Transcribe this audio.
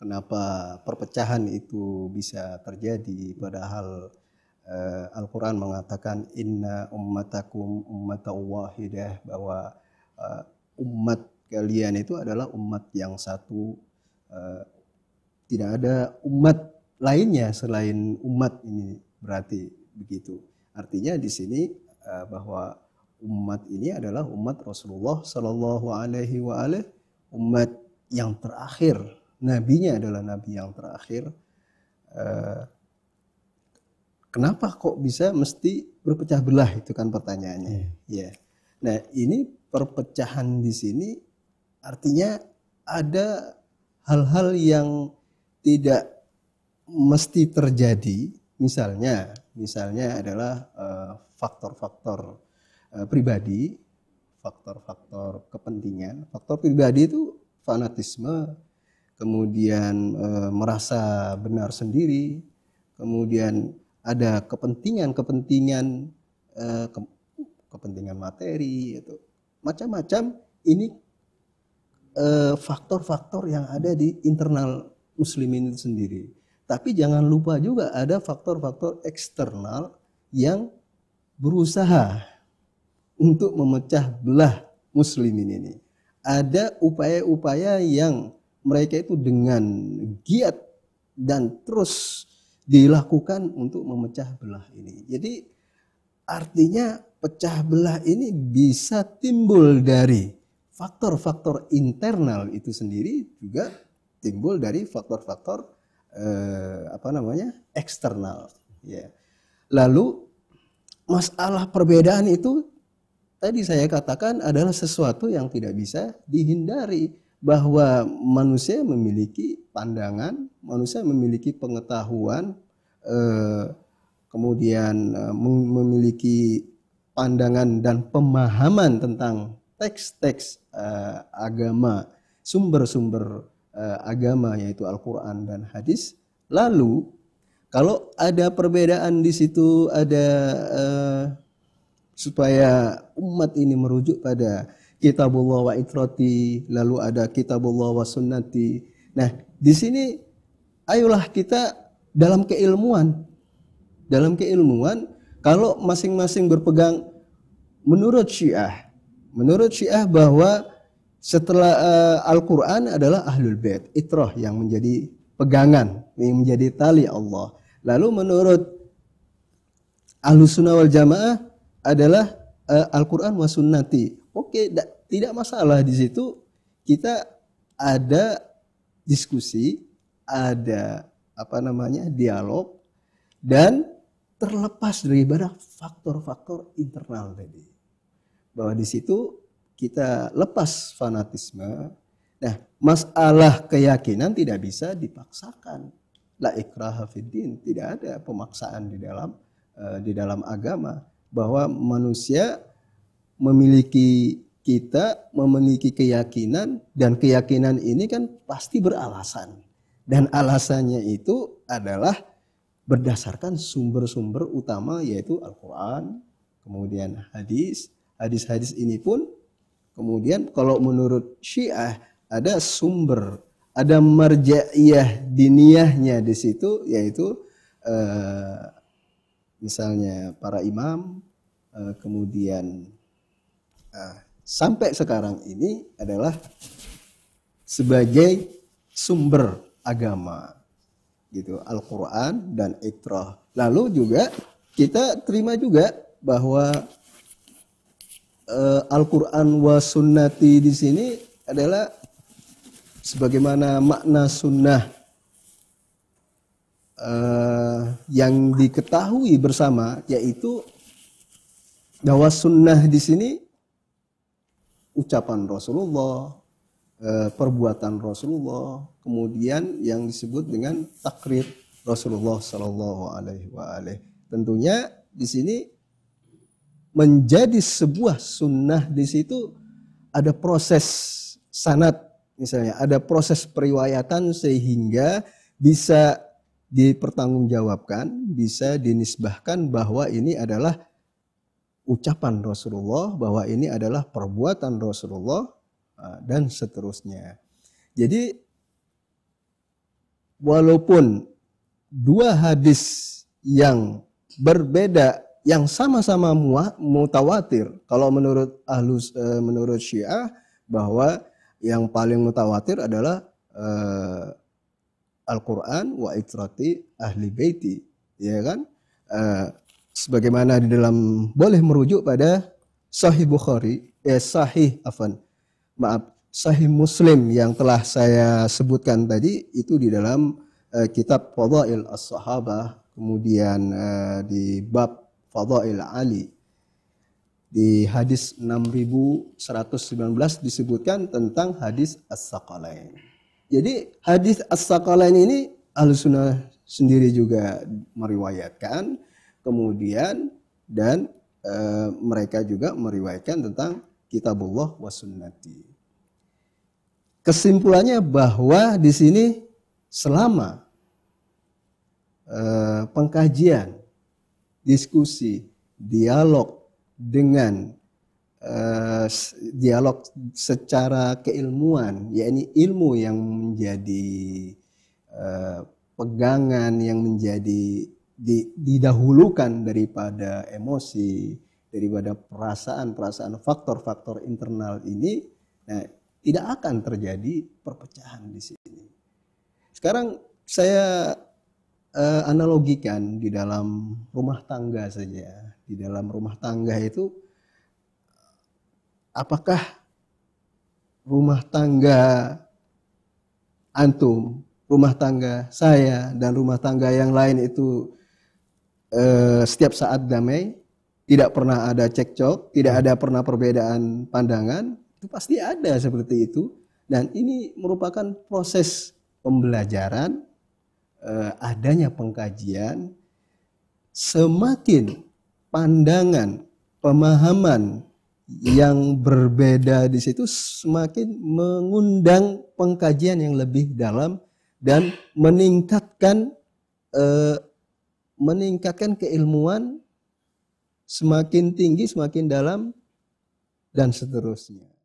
kenapa perpecahan itu bisa terjadi padahal uh, Al-Qur'an mengatakan inna ummatakum ummatan wahidah bahwa uh, umat kalian itu adalah umat yang satu uh, tidak ada umat lainnya selain umat ini berarti begitu. Artinya di sini uh, bahwa umat ini adalah umat Rasulullah Shallallahu Alaihi Wasallam umat yang terakhir nabinya adalah nabi yang terakhir eh, kenapa kok bisa mesti berpecah belah itu kan pertanyaannya ya nah ini perpecahan di sini artinya ada hal-hal yang tidak mesti terjadi misalnya misalnya adalah eh, faktor-faktor eh, pribadi faktor-faktor kepentingan faktor pribadi itu fanatisme kemudian e, merasa benar sendiri, kemudian ada kepentingan-kepentingan e, ke, kepentingan materi itu macam-macam ini eh, faktor-faktor e, yang ada di internal muslimin itu sendiri. Tapi jangan lupa juga ada faktor-faktor eksternal yang berusaha untuk memecah belah muslimin ini. Ada upaya-upaya yang mereka itu dengan giat dan terus dilakukan untuk memecah belah ini. Jadi artinya pecah belah ini bisa timbul dari faktor-faktor internal itu sendiri juga timbul dari faktor-faktor eh, apa namanya eksternal. Ya. Lalu masalah perbedaan itu tadi saya katakan adalah sesuatu yang tidak bisa dihindari bahwa manusia memiliki pandangan, manusia memiliki pengetahuan, eh, kemudian eh, memiliki pandangan dan pemahaman tentang teks-teks eh, agama, sumber-sumber agama yaitu Al-Qur'an dan hadis. Lalu kalau ada perbedaan di situ ada supaya umat ini merujuk pada kitabullah wa itrati, lalu ada kitabullah wa sunnati. Nah, di sini ayolah kita dalam keilmuan. Dalam keilmuan kalau masing-masing berpegang menurut Syiah, menurut Syiah bahwa setelah uh, Al-Qur'an adalah Ahlul Bait, itroh yang menjadi pegangan, yang menjadi tali Allah. Lalu menurut Ahlus Sunnah wal Jamaah adalah uh, Al-Qur'an wa sunnati oke tidak masalah di situ kita ada diskusi, ada apa namanya dialog dan terlepas dari banyak faktor-faktor internal tadi. Bahwa di situ kita lepas fanatisme. Nah, masalah keyakinan tidak bisa dipaksakan. La ikraha fiddin, tidak ada pemaksaan di dalam eh, di dalam agama bahwa manusia memiliki kita memiliki keyakinan dan keyakinan ini kan pasti beralasan. Dan alasannya itu adalah berdasarkan sumber-sumber utama yaitu Al-Qur'an, kemudian hadis. Hadis-hadis ini pun kemudian kalau menurut Syiah ada sumber, ada marja'iyah diniyahnya di situ yaitu eh, misalnya para imam, eh, kemudian eh, sampai sekarang ini adalah sebagai sumber agama gitu Al-Qur'an dan Iqra. Lalu juga kita terima juga bahwa uh, Al-Qur'an wa sunnati di sini adalah sebagaimana makna sunnah uh, yang diketahui bersama yaitu bahwa sunnah di sini ucapan Rasulullah, eh, perbuatan Rasulullah, kemudian yang disebut dengan takrir Rasulullah Shallallahu Alaihi Wasallam. Tentunya di sini menjadi sebuah sunnah di situ ada proses sanat misalnya, ada proses periwayatan sehingga bisa dipertanggungjawabkan, bisa dinisbahkan bahwa ini adalah ucapan Rasulullah bahwa ini adalah perbuatan Rasulullah ah, dan seterusnya. Jadi walaupun dua hadis yang berbeda yang sama-sama mutawatir kalau menurut ahlus eh, menurut Syiah bahwa yang paling mutawatir adalah uh, Al-Qur'an wa itrati ahli baiti ya kan eh, sebagaimana di dalam boleh merujuk pada Sahih Bukhari, eh Sahih Afan, maaf Sahih Muslim yang telah saya sebutkan tadi itu di dalam eh, kitab Fadail As-Sahabah, kemudian eh, di bab Fadail Ali di hadis 6119 disebutkan tentang hadis as-saqalain. Jadi hadis as-saqalain ini sunnah sendiri juga meriwayatkan kemudian dan e, mereka juga meriwayatkan tentang kitabullah wa sunnati. Kesimpulannya bahwa di sini selama e, pengkajian, diskusi, dialog dengan e, dialog secara keilmuan, yakni ilmu yang menjadi e, pegangan yang menjadi didahulukan daripada emosi, daripada perasaan-perasaan faktor-faktor internal ini, nah, tidak akan terjadi perpecahan di sini. Sekarang saya eh, analogikan di dalam rumah tangga saja. Di dalam rumah tangga itu, apakah rumah tangga antum, rumah tangga saya, dan rumah tangga yang lain itu setiap saat damai, tidak pernah ada cekcok, tidak ada pernah perbedaan pandangan, itu pasti ada seperti itu. Dan ini merupakan proses pembelajaran, eh, adanya pengkajian, semakin pandangan, pemahaman yang berbeda di situ semakin mengundang pengkajian yang lebih dalam dan meningkatkan eh, meningkatkan keilmuan semakin tinggi, semakin dalam, dan seterusnya.